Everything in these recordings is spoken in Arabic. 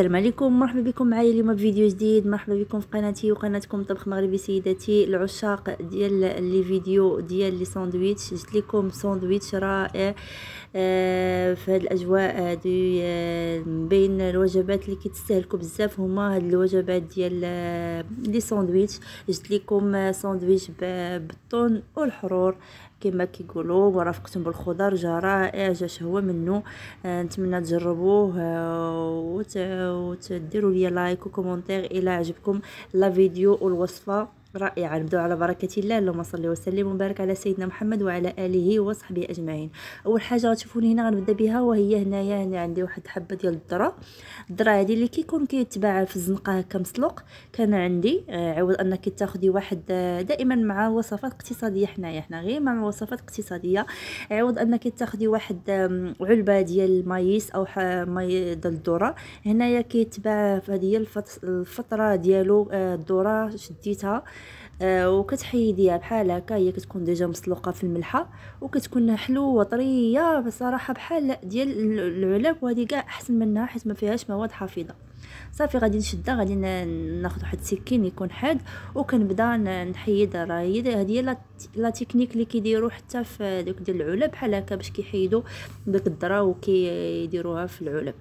السلام عليكم مرحبا بكم معايا اليوم في فيديو جديد مرحبا بكم في قناتي وقناتكم طبخ مغربي سيداتي العشاق ديال لي فيديو ديال لي ساندويتش جبت لكم ساندويتش رائع آه في هاد الاجواء دي آه، بين الوجبات اللي كيتستهلكوا بزاف هما هاد الوجبات ديال آه، لي ساندويتش جبت لكم ساندويتش بالطون والحرور كما كيقولوا ورافقتهم بالخضر جا رائع جا شهوه منه آه نتمنى تجربوه آه وتديروا لي لايك وكومونتير الى عجبكم لا فيديو والوصفه رائعه نبداو على بركه الله اللهم صل وسلم وبارك على سيدنا محمد وعلى اله وصحبه اجمعين اول حاجه غتشوفوني هنا غنبدا بها وهي هنايا هنا عندي واحد حبه ديال الذره الذره هذه اللي كيكون كيتباع في الزنقه هكا مسلوق كان عندي آه، عوض انك تاخذي واحد آه، دائما مع وصفات اقتصاديه حنايا حنا غير مع وصفات اقتصاديه عوض انك تاخذي واحد علبه ديال المايس او ماي ديال الذره هنايا كيتباع في هذه الفتره ديالو آه، الذره شديتها آه، وكتحيديها بحال هكا هي كتكون ديجا مسلوقه في الملحه وكتكون حلوه طريه بصراحه بحال ديال العلب وهذه كاع احسن منها حيت ما فيهاش مواد حافظه صافي غادي نشدها غادي ناخذ واحد السكين يكون حاد وكنبدا نحيد راه هي هي لا تكنيك اللي كيديروا حتى في دوك ديال العلب بحال هكا باش كيحيدوا ديك الذره وكيديروها في العلب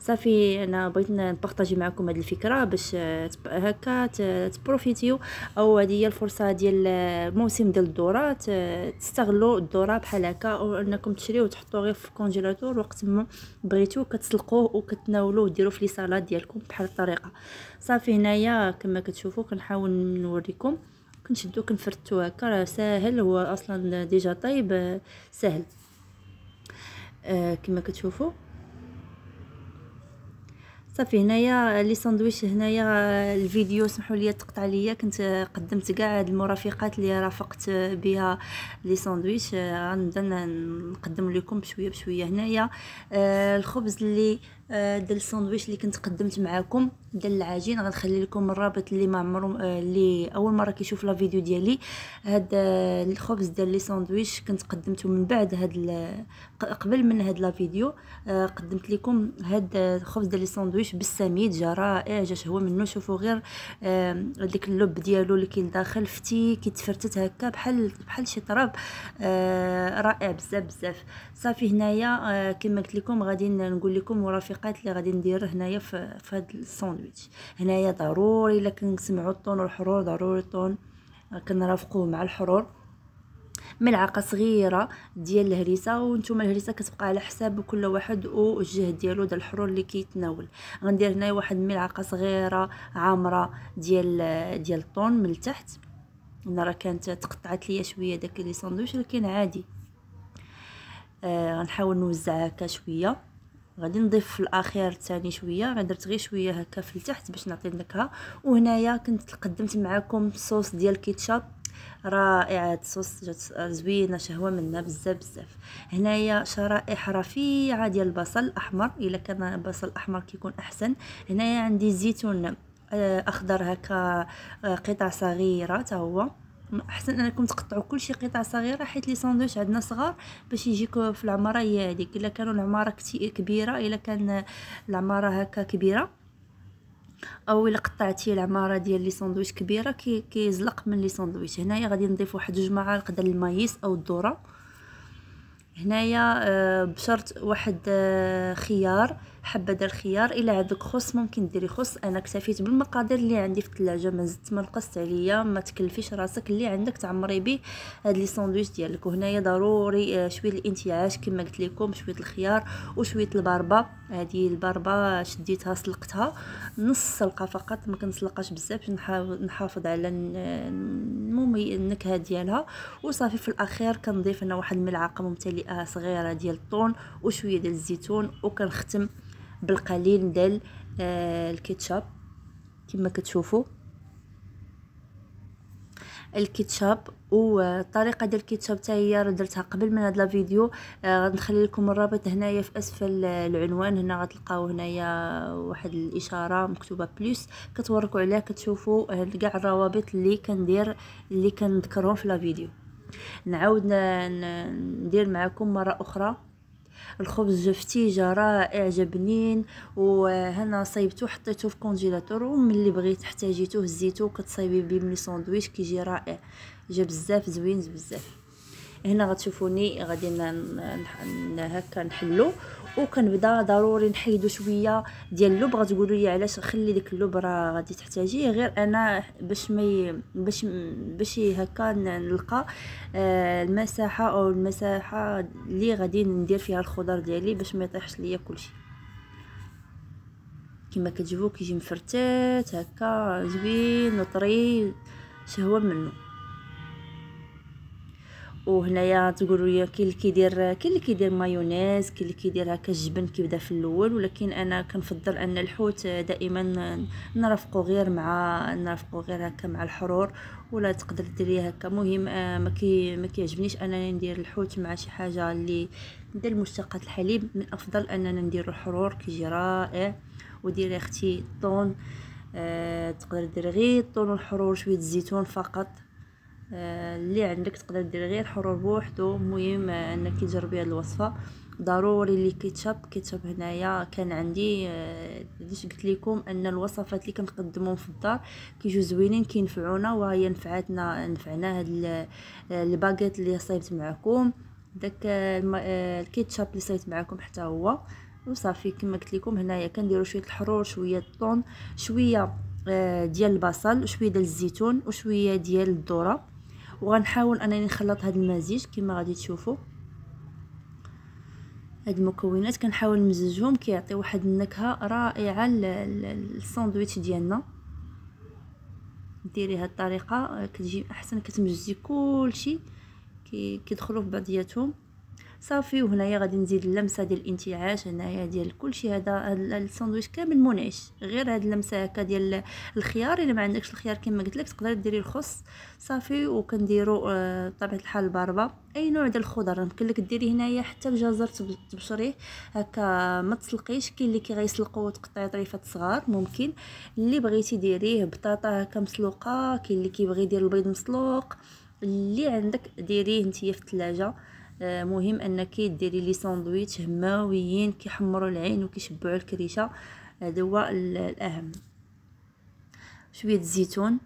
صافي انا بغيت نبارطاجي معكم هذه الفكره باش آه، هكا تبروفيتيو او هذه هي الفرصه ديال آه، موسم ديال الذره تستغلوا الذره بحال هكا او انكم تشريوه وتحطوه غير في الكونجيلاتور وقت ما بغيتو كتسلقوه وكتناولوه ديروه في لي سالاد ديالكم بحال الطريقه صافي هنايا كما كتشوفوا كنحاول نوريكم كنشدو كنفرتو هكا راه ساهل هو اصلا ديجا طيب آه، ساهل آه كما كتشوفوا صافي هنايا لي ساندويتش هنايا الفيديو سمحوا لي تقطع ليا كنت قدمت كاع هاد المرافقات اللي رافقت بها لي ساندويتش آه، غنبدا نقدم لكم بشويه بشويه هنايا آه، الخبز اللي آه، ديال الساندويتش اللي كنت قدمت معاكم ديال العجين غنخلي لكم الرابط اللي ما عمرو آه، اللي اول مره كيشوف لا فيديو ديالي هاد آه، الخبز ديال لي ساندويتش كنت قدمته من بعد هاد قبل من هاد لا فيديو قدمت لكم هاد الخبز ديال لي ساندويتش بالسميد جا رائع جا شهوه منه شوفوا غير ديك اللب ديالو اللي كاين داخل فتي كيتفرتت هكا بحال بحال شي طراب رائع بزاف بزاف صافي هنايا كما قلت لكم غادي نقول لكم مرافق التقنيقات اللي غادي ندير هنايا في هذا الساندويتش هنايا ضروري الا كنسمعوا الطون والحرور ضروري الطون كنرافقوه مع الحرور ملعقه صغيره ديال الهريسه وانتم الهريسه كتبقى على حساب كل واحد والجهد ديالو ديال الحرور اللي كيتناول غندير هنايا واحد ملعقه صغيره عامره ديال ديال الطون من التحت انا راه كانت تقطعت ليا شويه داك لي ساندويتش ولكن عادي آه غنحاول نوزعها هكا شويه غادي نضيف في الاخير ثاني شويه انا درت غير شويه هكا في التحت باش نعطي النكهه وهنايا كنت قدمت معكم صوص ديال كيتشاب رائعه الصوص جات زوينه شهوه منها بزاف بزاف هنايا شرائح رفيعه ديال البصل الاحمر الا كان البصل الاحمر كيكون احسن هنايا عندي زيتون آه، اخضر هكا آه، قطع صغيره تا هو احسن انكم تقطعوا كلشي قطع صغيره حيت لي ساندويتش عندنا صغار باش يجيك في العماره هي هذيك الا كانوا العماره كبيره الا كان العماره هكا كبيره او الا قطعتي العماره ديال لي ساندويتش كبيره كي كيزلق من لي ساندويتش هنايا غادي نضيف واحد جوج معالق ديال المايس او الذره هنايا آه، بشرط واحد آه، خيار ديال الخيار الا عندك خص ممكن ديري خص انا اكتفيت بالمقادير اللي عندي في الثلاجه ما زدت ما نقصت عليا ما تكلفيش راسك اللي عندك تعمري به هاد لي ساندويتش ديالك وهنايا ضروري آه، شويه الانتعاش كما قلت لكم شويه الخيار وشويه البربه هذه البربه شديتها سلقتها نص سلقه فقط ما كنسلقاش بزاف نحافظ على المهم النكهه ديالها وصافي في الاخير كنضيف انا واحد الملعقه ممتلئه صغيره ديال الطون وشويه ديال الزيتون وكنختم بالقليل ديال آه، الكيتشاب كما كتشوفوا الكيتشاب والطريقه آه، ديال الكيتشاب حتى هي راه درتها قبل من هاد الفيديو فيديو آه، غنخلي لكم الرابط هنايا في اسفل العنوان هنا غتلقاو هنايا واحد الاشاره مكتوبه بلس كتوركوا عليها كتشوفوا كاع الروابط اللي كندير اللي كنذكرهم في لا فيديو نعاود ندير معكم مره اخرى الخبز جفتيجة رائع جبنين وهنا صيبته وحطيته في الكونجيلاتور وملي بغيت احتاجيتوه هزيتو كتصايبي بيه من ساندويتش كيجي رائع جا بزاف زوين بزاف هنا غتشوفوني غادي هكا نحلو وكنبدا ضروري نحيدو شويه ديال اللب غتقولوا لي علاش خلي ديك اللب راه غادي تحتاجيه غير انا باش مي باش باش هكا نلقى آه، المساحه او المساحه اللي غادي ندير فيها الخضر ديالي باش ما يطيحش ليا كلشي كما كتشوفو كيجي مفرتات هكا زوين وطري شهوه منه وهنايا تقولوا لي كاين اللي كيدير كاين اللي كيدير مايونيز كاين اللي كيدير هكا الجبن كيبدا في الاول ولكن انا كنفضل ان الحوت دائما نرافقو غير مع نرافقو غير هكا مع الحرور ولا تقدر ديريه هكا مهم آه، ما كي ما كيعجبنيش انني ندير الحوت مع شي حاجه اللي ندير مشتقات الحليب من الافضل اننا ندير الحرور كيجي رائع وديري اختي الطون آه تقدر دير غير الطون والحرور شويه الزيتون فقط آه، اللي عندك تقدر دير غير حرور بوحدو مهم آه، انك تجربي هاد الوصفه ضروري اللي كيتشاب كيتشاب هنايا كان عندي ديش آه، قلت لكم ان الوصفات اللي كنقدمهم في الدار كيجيو زوينين كينفعونا وهي نفعتنا نفعنا هاد الباغيت اللي صايبت معكم داك الكيتشاب اللي صايبت معكم حتى هو وصافي كما قلت لكم هنايا كنديروا شويه الحرور شويه الطون شويه ديال البصل وشويه ديال الزيتون وشويه ديال الذره وغنحاول انني نخلط هذا المزيج كما غادي تشوفوا هاد المكونات كنحاول نمزجهم كيعطي واحد النكهه رائعه للساندويتش ديالنا ديري هاد الطريقه كتجي احسن كتمزجي كلشي كيدخلوا في بعضياتهم صافي وهنايا غادي نزيد اللمسه ديال الانتعاش هنايا ديال كلشي هذا هاد الساندويتش كامل منعش غير هاد اللمسه هكا ديال الخيار الا ما عندكش الخيار كما قلت لك تقدر ديري الخص صافي وكنديروا آه، بطبيعه الحال البربه اي نوع ديال الخضر يمكن لك ديري هنايا حتى الجزر تبشريه هكا ما تسلقيش كاين اللي كيغيسلقو وتقطعي طريفات صغار ممكن اللي بغيتي ديريه بطاطا هكا مسلوقه كاين اللي كيبغي يدير البيض مسلوق اللي عندك ديريه نتيا في الثلاجه آه، مهم انك ديري لي ساندويتش هماويين كيحمروا العين وكيشبعوا الكريشه هذا هو الاهم شويه الزيتون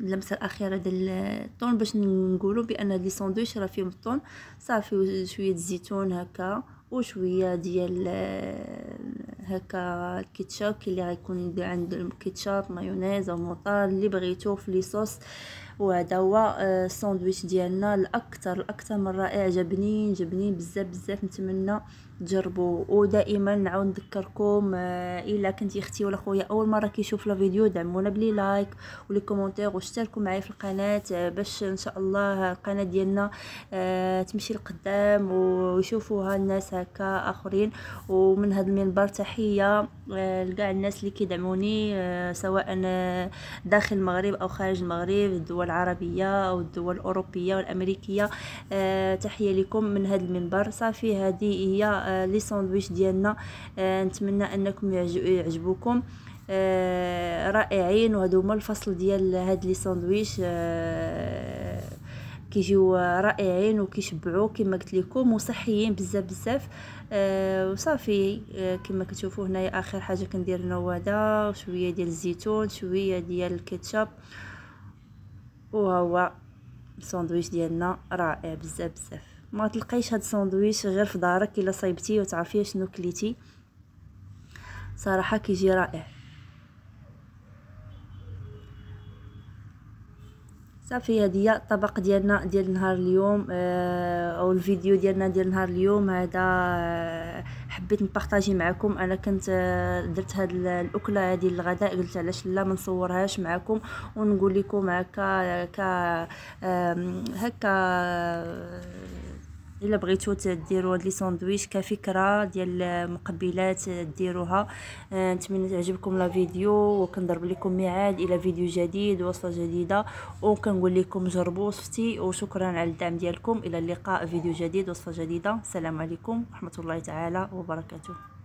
اللمسه الاخيره ديال الطون باش نقولوا بان هاد لي ساندويتش راه فيهم الطون صافي شويه الزيتون هكا وشويه ديال آه، هكا كيتشاب اللي غيكون عند الكيتشاب مايونيز او موطار اللي بغيتو في لي صوص وهذا هو الساندويتش آه، ديالنا الاكثر الاكثر من رائع جبنين جبنين بزاف بزاف نتمنى تجربوا ودائما نعاود نذكركم آه، الا كنتي اختي ولا خويا اول مره كيشوف لا فيديو دعمونا بلي لايك ولي كومونتير واشتركوا معايا في القناه آه، باش ان شاء الله القناه ديالنا آه، تمشي لقدام ويشوفوها الناس هكا اخرين ومن هذا المنبر تحيه لكاع الناس اللي كيدعموني سواء داخل المغرب او خارج المغرب الدول العربيه او الدول الاوروبيه والامريكيه تحيه لكم من هذا المنبر صافي هذه هي آه، لي ساندويتش ديالنا آه، نتمنى انكم يعجبوكم آه، رائعين وهذا هما الفصل ديال هاد لي ساندويتش كيجيو رائعين وكيشبعوا كما قلت لكم وصحيين بزاف بزاف آه وصافي آه كما كتشوفوا هنايا اخر حاجه كندير هنا هذا شويه ديال الزيتون شويه ديال الكاتشب وهو الساندويتش ديالنا رائع بزاف بزاف ما تلقيش هاد الساندويتش غير في دارك الا صايبتي وتعرفي شنو كليتي صراحه كيجي رائع صافي هادي هي الطبق ديالنا ديال نهار اليوم آه، او الفيديو ديالنا ديال نهار اليوم هذا آه، حبيت نبارطاجي معكم انا كنت آه، درت هاد الاكله هادي الغداء قلت علاش لا ما نصورهاش معكم ونقول لكم هكا هكا هكا الا بغيتو ديروا هاد لي ساندويتش كفكره ديال مقبلات ديروها آه، نتمنى تعجبكم لا فيديو وكنضرب لكم ميعاد الى فيديو جديد وصفه جديده وكنقول لكم جربوا وصفتي وشكرا على الدعم ديالكم الى اللقاء فيديو جديد وصفه جديده السلام عليكم ورحمه الله تعالى وبركاته